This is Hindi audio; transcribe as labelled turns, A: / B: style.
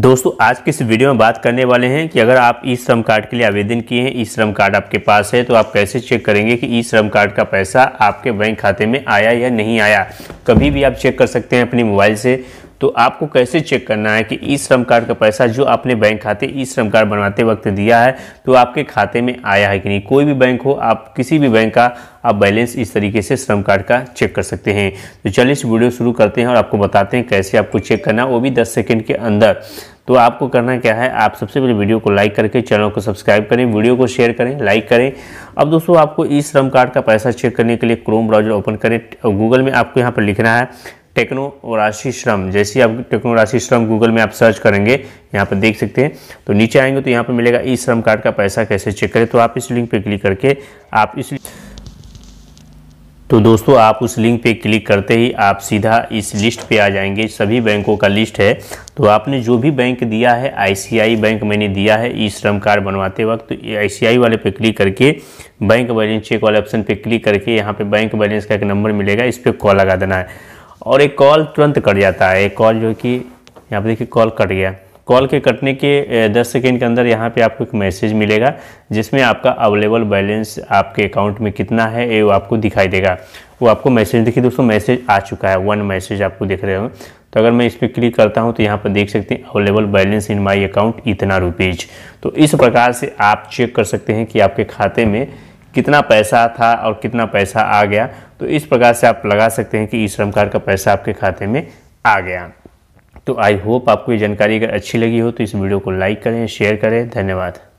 A: दोस्तों आज की इस वीडियो में बात करने वाले हैं कि अगर आप ई श्रम कार्ड के लिए आवेदन किए हैं ई श्रम कार्ड आपके पास है तो आप कैसे चेक करेंगे कि ई श्रम कार्ड का पैसा आपके बैंक खाते में आया या नहीं आया कभी भी आप चेक कर सकते हैं अपने मोबाइल से तो आपको कैसे चेक करना है कि ई श्रम कार्ड का पैसा जो आपने बैंक खाते ई श्रम कार्ड बनवाते वक्त दिया है तो आपके खाते में आया है कि नहीं कोई भी बैंक हो आप किसी भी बैंक का आप बैलेंस इस तरीके से श्रम कार्ड का चेक कर सकते हैं तो चलिए इस वीडियो शुरू करते हैं और आपको बताते हैं कैसे आपको चेक करना वो भी दस सेकेंड के अंदर तो आपको करना क्या है आप सबसे पहले वीडियो को लाइक करके चैनल को सब्सक्राइब करें वीडियो को शेयर करें लाइक करें अब दोस्तों आपको ई श्रम कार्ड का पैसा चेक करने के लिए क्रोम ब्राउजर ओपन करें गूगल में आपको यहाँ पर लिखना है टेक्नो राशि श्रम जैसे आप टेक्नो राशि श्रम गूगल में आप सर्च करेंगे यहाँ पर देख सकते हैं तो नीचे आएंगे तो यहाँ पर मिलेगा ई श्रम कार्ड का पैसा कैसे चेक करें तो आप इस लिंक पर क्लिक करके आप इस तो दोस्तों आप उस लिंक पे क्लिक करते ही आप सीधा इस लिस्ट पे आ जाएंगे सभी बैंकों का लिस्ट है तो आपने जो भी बैंक दिया है आईसीआई बैंक मैंने दिया है ई श्रम कार्ड बनवाते वक्त तो आईसीआई वाले पे क्लिक करके बैंक बैलेंस चेक वाले ऑप्शन पे क्लिक करके यहाँ पे बैंक बैलेंस का एक नंबर मिलेगा इस पर कॉल लगा देना है और एक कॉल तुरंत कट जाता है एक कॉल जो कि यहाँ पर देखिए कॉल कट गया कॉल के कटने के 10 सेकेंड के अंदर यहाँ पे आपको एक मैसेज मिलेगा जिसमें आपका अवेलेबल बैलेंस आपके अकाउंट में कितना है ये आपको दिखाई देगा वो आपको मैसेज देखिए दोस्तों मैसेज आ चुका है वन मैसेज आपको देख रहे हो तो अगर मैं इस पर क्लिक करता हूँ तो यहाँ पर देख सकते हैं available balance in my account इतना रुपीज़ तो इस प्रकार से आप चेक कर सकते हैं कि आपके खाते में कितना पैसा था और कितना पैसा आ गया तो इस प्रकार से आप लगा सकते हैं कि ई श्रम कार्ड का पैसा आपके खाते में आ गया तो आई होप आपको ये जानकारी अगर अच्छी लगी हो तो इस वीडियो को लाइक करें शेयर करें धन्यवाद